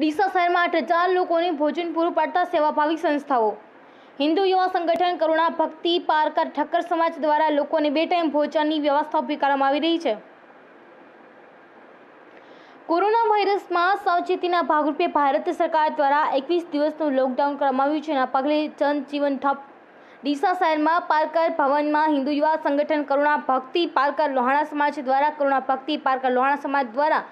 ડીસા શહેરમાં આઠ હજાર લોકોને ભોજન પૂરું પાડતા સેવાભાવી સંસ્થાઓ હિન્દુ યુવા સંગઠન કરુણા ભક્તિ પારકા ઠક્કર સમાજ દ્વારા લોકોને બે ટાઈમ ભોજનની વ્યવસ્થા ઊભી કરવામાં આવી રહી છે કોરોના વાયરસમાં સાવચેતીના ભાગરૂપે ભારત સરકાર દ્વારા એકવીસ દિવસનું લોકડાઉન કરવામાં આવ્યું છે એના પગલે જનજીવન ઠપ ડીસા શહેરમાં પારકર ભવનમાં હિન્દુ યુવા સંગઠન કરુણા ભક્તિ પારકર લોહાણા સમાજ દ્વારા કરુણા ભક્તિ પારકર લોહાણા સમાજ દ્વારા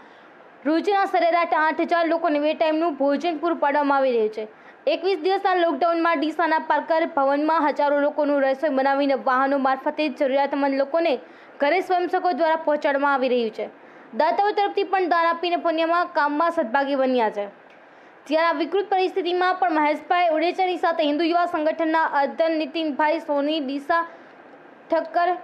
રોજના સરેરાશ આઠ હજાર લોકોને બે ટાઈમનું ભોજન પૂરું પાડવામાં આવી રહ્યું છે એકવીસ દિવસના લોકડાઉનમાં ડીસાના પાર્કર ભવનમાં હજારો લોકોનું રસોઈ બનાવીને વાહનો મારફતે જરૂરિયાતમંદ લોકોને ઘરે સ્વયંસેવકો દ્વારા પહોંચાડવામાં આવી રહ્યું છે દાતાઓ તરફથી પણ દાન આપીને પુણ્યમાં કામમાં સદભાગી બન્યા છે ત્યારે આ વિકૃત પરિસ્થિતિમાં પણ મહેશભાઈ ઓડેચાની સાથે હિન્દુ યુવા સંગઠનના અધ્યક્ષ નીતિનભાઈ સોની ડીસા ઠક્કર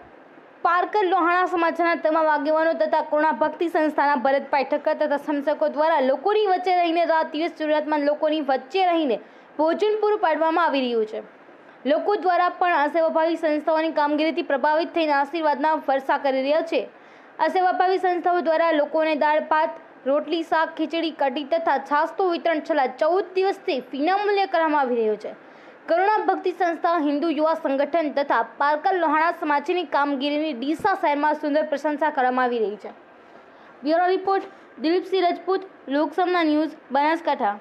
પારકર લોહાણા સમાજના તમામ આગેવાનો તથા કરુણા ભક્તિ સંસ્થાના ભરત પાઠકર તથા સંસકો દ્વારા લોકોની વચ્ચે રહીને રાત દિવસ સુરતમાં લોકોની વચ્ચે રહીને ભોજન પૂરું પાડવામાં આવી રહ્યું છે લોકો દ્વારા પણ અસેવાભાવી સંસ્થાઓની કામગીરીથી પ્રભાવિત થઈને આશીર્વાદના વર્ષા કરી રહ્યા છે અસેવાભાવી સંસ્થાઓ દ્વારા લોકોને દાળ ભાત રોટલી શાક ખીચડી કઢી તથા છાસનું વિતરણ છેલ્લા ચૌદ દિવસથી વિનામૂલ્ય કરવામાં આવી રહ્યું છે કરુણા ભક્તિ સંસ્થા હિન્દુ યુવા સંગઠન તથા પારકર લોહાણા સમાજની કામગીરીની ડીસા શહેરમાં સુંદર પ્રશંસા કરવામાં આવી રહી છે બ્યુરો રિપોર્ટ દિલીપસિંહ રજપૂત લોકસમના ન્યૂઝ બનાસકાંઠા